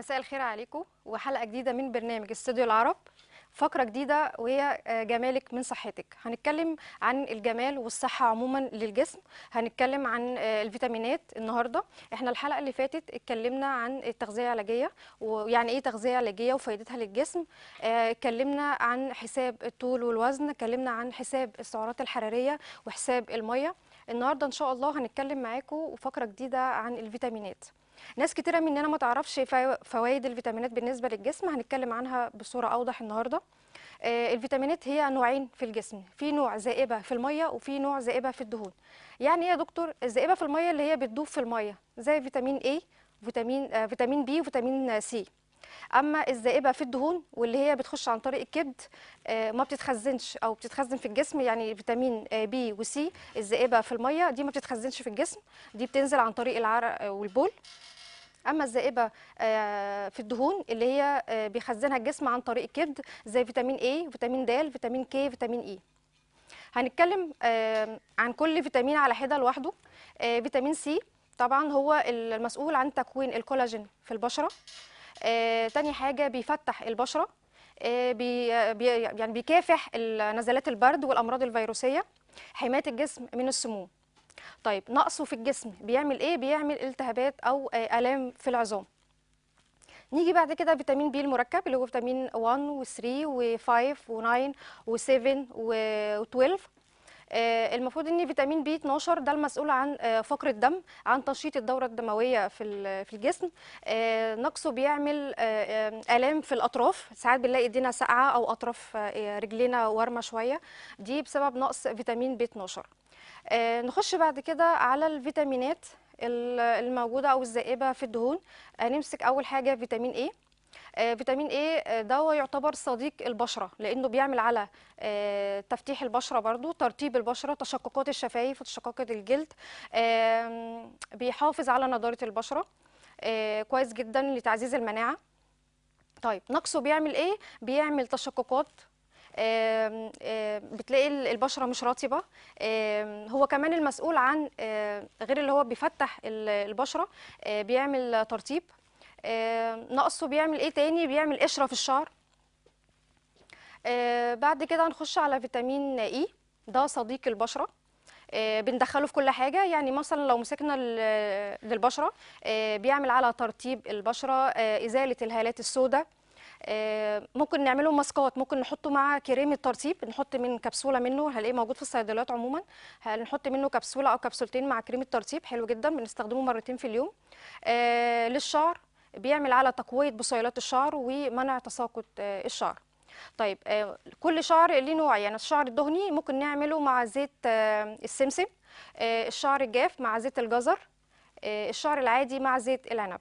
مساء الخير عليكم وحلقه جديده من برنامج استوديو العرب فقره جديده وهي آه، جمالك من صحتك هنتكلم عن الجمال والصحه عموما للجسم هنتكلم عن آه، الفيتامينات النهارده احنا الحلقه اللي فاتت اتكلمنا عن التغذيه العلاجيه ويعني ايه تغذيه علاجيه وفائدتها للجسم آه، اتكلمنا عن حساب الطول والوزن اتكلمنا عن حساب السعرات الحراريه وحساب الميه النهارده ان شاء الله هنتكلم معاكم وفقره جديده عن الفيتامينات ناس كتيرة مننا ما تعرفش فوائد الفيتامينات بالنسبة للجسم هنتكلم عنها بصورة أوضح النهاردة آه، الفيتامينات هي نوعين في الجسم في نوع زائبة في المية وفي نوع زائبة في الدهون يعني ايه يا دكتور الزائبة في المية اللي هي بتدوب في المية زي فيتامين A فيتامين آه، فيتامين B وفيتامين سي اما الزائبة في الدهون واللي هي بتخش عن طريق الكبد آه، ما بتتخزنش او بتتخزن في الجسم يعني فيتامين و وسي الزائبة في الميه دي ما بتتخزنش في الجسم دي بتنزل عن طريق العرق والبول اما الذائبه آه، في الدهون اللي هي آه، بيخزنها الجسم عن طريق الكبد زي فيتامين A فيتامين د فيتامين K فيتامين E هنتكلم آه، عن كل فيتامين على حده لوحده فيتامين سي طبعا هو المسؤول عن تكوين الكولاجين في البشره تاني حاجه بيفتح البشره بي يعني بيكافح نزلات البرد والامراض الفيروسيه حمايه الجسم من السموم طيب نقصه في الجسم بيعمل ايه بيعمل التهابات او آه، الام في العظام نيجي بعد كده فيتامين بي المركب اللي هو فيتامين 1 و3 و5 و9 و7 و12 المفروض ان فيتامين بي 12 ده المسؤول عن آه، فقر الدم عن تنشيط الدوره الدمويه في في الجسم آه، نقصه بيعمل الام في الاطراف ساعات بنلاقي ايدينا ساقعه او اطراف رجلينا وارمه شويه دي بسبب نقص فيتامين بي 12 آه، نخش بعد كده على الفيتامينات الموجودة أو الزائبة في الدهون آه، نمسك أول حاجة فيتامين A آه، فيتامين A ده يعتبر صديق البشرة لأنه بيعمل على تفتيح البشرة برضو ترطيب البشرة تشققات الشفايف وتشققات الجلد بيحافظ على نضارة البشرة كويس جدا لتعزيز المناعة طيب نقصه بيعمل ايه بيعمل تشققات بتلاقي البشره مش رطبه هو كمان المسؤول عن غير اللي هو بيفتح البشره آه، بيعمل ترطيب نقصه بيعمل ايه تاني بيعمل قشره في الشعر آه، بعد كده هنخش على فيتامين اي e، ده صديق البشره آه، بندخله في كل حاجة يعني مثلا لو مسكنا للبشرة بيعمل على ترطيب البشرة إزالة الهالات السوداء آه، ممكن نعمله ماسكات ممكن نحطه مع كريم الترطيب نحط من كبسوله منه هلاقيه موجود في الصيدليات عموما هنحط منه كبسوله او كبسولتين مع كريم الترطيب حلو جدا بنستخدمه مرتين في اليوم آه، للشعر بيعمل على تقويه بصيلات الشعر ومنع تساقط آه، الشعر طيب كل شعر ليه نوع يعني الشعر الدهني ممكن نعمله مع زيت السمسم الشعر الجاف مع زيت الجزر الشعر العادي مع زيت العنب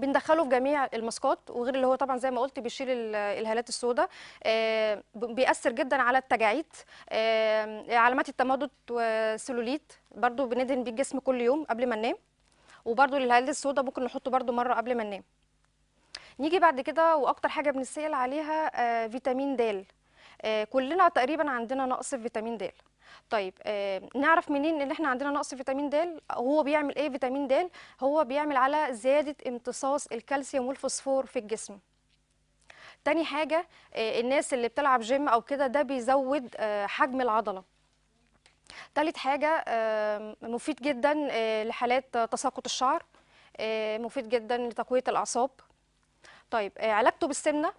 بندخله في جميع الماسكات وغير اللي هو طبعا زي ما قلت بيشيل الهالات السوداء آه، بيأثر جدا على التجاعيد آه، علامات التمدد والسلوليت برضو بندهن بيه الجسم كل يوم قبل ما ننام وبرضو الهالات السوداء ممكن نحطه برضو مره قبل ما ننام نيجي بعد كده واكتر حاجه بنسال عليها آه، فيتامين د كلنا تقريبا عندنا نقص في فيتامين د طيب آه، نعرف منين ان احنا عندنا نقص فيتامين د هو بيعمل ايه فيتامين د هو بيعمل على زياده امتصاص الكالسيوم والفوسفور في الجسم تاني حاجه آه، الناس اللي بتلعب جيم او كده ده بيزود آه، حجم العضله تالت حاجه مفيد جدا لحالات تساقط الشعر مفيد جدا لتقويه الاعصاب طيب علاجته بالسمنه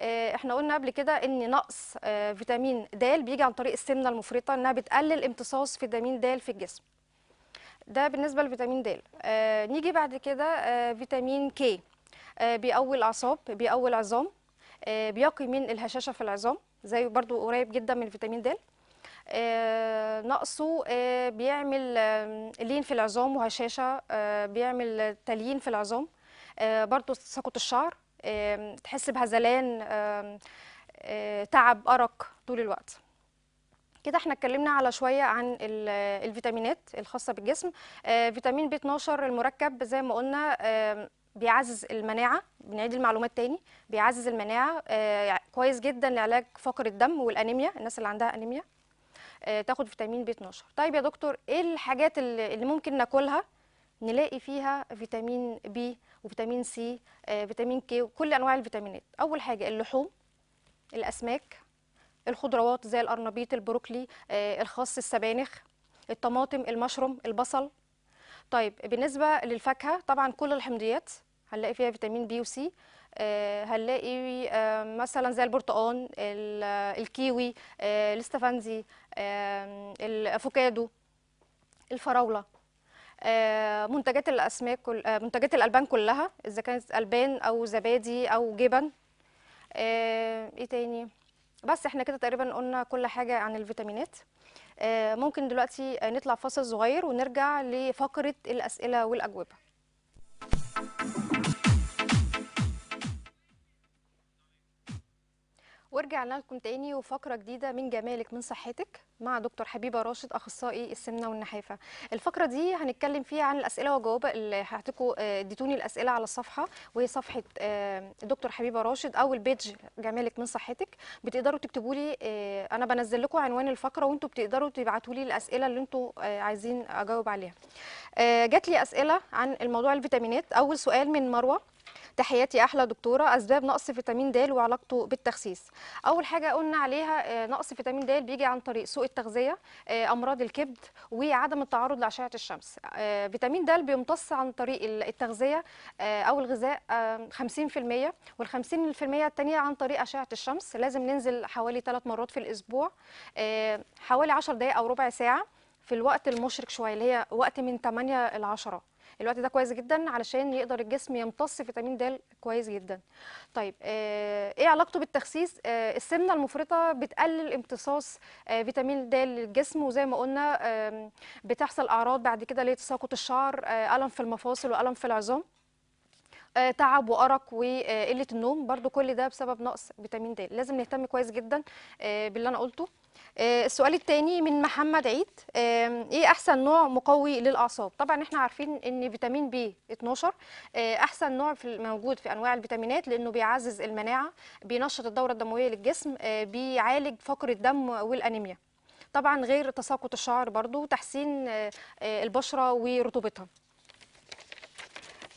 آه، احنا قلنا قبل كده ان نقص آه، فيتامين د بيجي عن طريق السمنه المفرطه انها بتقلل امتصاص فيتامين د في الجسم ده بالنسبه لفيتامين د آه، نيجي بعد كده فيتامين ك بيقوي الاعصاب بيقوي العظام بيقي من الهشاشه في العظام زي برضو قريب جدا من فيتامين د آه نقصه آه بيعمل آه لين في العظام وهشاشه آه بيعمل تليين في العظام آه برضو تساقط الشعر تحس بهزلان آه، تعب أرق طول الوقت كده احنا اتكلمنا على شويه عن الفيتامينات الخاصه بالجسم آه، فيتامين بي 12 المركب زي ما قلنا بيعزز المناعه بنعيد المعلومات تاني بيعزز المناعه آه، يعني كويس جدا لعلاج فقر الدم والانيميا الناس اللي عندها انيميا تاخد فيتامين بي 12 طيب يا دكتور ايه الحاجات اللي ممكن ناكلها نلاقي فيها فيتامين بي وفيتامين سي آه، فيتامين كي وكل انواع الفيتامينات اول حاجه اللحوم الاسماك الخضروات زي القرنبيط البروكلي آه، الخاص السبانخ الطماطم المشروم البصل طيب بالنسبه للفاكهه طبعا كل الحمضيات هنلاقي فيها فيتامين بي وسي آه، هنلاقي مثلا زي البرتقال الكيوي الاستفانزي الافوكادو الفراوله آه، منتجات الاسماك آه، منتجات الالبان كلها اذا كانت البان او زبادي او جبن آه، ايه تاني بس احنا كده تقريبا قلنا كل حاجه عن الفيتامينات ممكن دلوقتي نطلع فاصل صغير ونرجع لفقره الاسئله والاجوبه ورجعنا لكم تاني وفقرة جديدة من جمالك من صحتك مع دكتور حبيبة راشد أخصائي السمنة والنحافة الفقرة دي هنتكلم فيها عن الأسئلة وجواب اللي حضرتكوا آه، اديتوني الأسئلة على الصفحة وهي صفحة آه، دكتور حبيبة راشد أو البيج جمالك من صحتك بتقدروا تكتبوا لي آه، أنا بنزل لكم عنوان الفقرة وأنتوا بتقدروا تبعتوا لي الأسئلة اللي أنتوا عايزين أجاوب عليها جات لي أسئلة عن الموضوع الفيتامينات أول سؤال من مروة تحياتي احلى دكتوره اسباب نقص فيتامين د وعلاقته بالتخسيس اول حاجه قلنا عليها آه، نقص فيتامين د بيجي عن طريق سوء التغذيه آه، امراض الكبد وعدم التعرض لاشعه الشمس آه، فيتامين د بيمتص عن طريق التغذيه او الغذاء 50% وال50% الثانيه عن طريق اشعه الشمس لازم ننزل حوالي 3 مرات في الاسبوع حوالي 10 دقائق او ربع ساعه في الوقت المشرق شويه اللي هي وقت من 8 ل 10 الوقت ده كويس جدا علشان يقدر الجسم يمتص فيتامين د كويس جدا طيب آه، ايه علاقته بالتخسيس آه، السمنه المفرطه بتقلل امتصاص آه، فيتامين د للجسم وزي ما قلنا بتحصل اعراض بعد كده لتساقط الشعر الم في المفاصل والم في العظام تعب وارق وقله النوم برضو كل ده بسبب نقص فيتامين د لازم نهتم كويس جدا باللي انا قلته آه، السؤال الثاني من محمد عيد ايه احسن نوع مقوي للاعصاب طبعا احنا عارفين ان فيتامين بي 12 آه، احسن نوع في موجود في انواع الفيتامينات لانه بيعزز المناعه بينشط الدوره الدمويه للجسم آه، بيعالج فقر الدم والانيميا طبعا غير تساقط الشعر برضو تحسين البشره ورطوبتها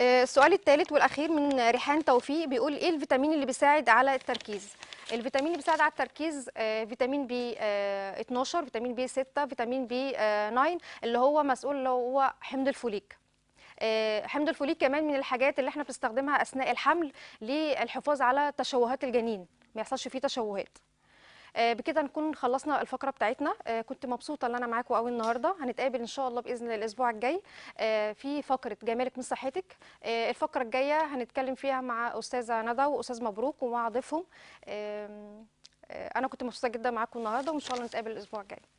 السؤال الثالث والاخير من ريحان توفيق بيقول ايه الفيتامين اللي بيساعد على التركيز الفيتامين اللي بيساعد على التركيز آه، فيتامين بي 12 آه، فيتامين بي 6 فيتامين بي 9 آه، اللي هو مسؤول اللي هو حمض الفوليك حمض الفوليك كمان من الحاجات اللي احنا بنستخدمها اثناء الحمل للحفاظ على تشوهات الجنين ما يحصلش فيه تشوهات آه، بكده نكون خلصنا الفقره بتاعتنا آه، كنت مبسوطه ان انا معاكم قوي النهارده هنتقابل ان شاء الله باذن الله الاسبوع الجاي آه، في فقره جمالك من صحتك الفقره الجايه هنتكلم فيها مع استاذه ندى واستاذ مبروك ومع ضيفهم انا كنت مبسوطه جدا معاكم النهارده وان شاء الله نتقابل الاسبوع الجاي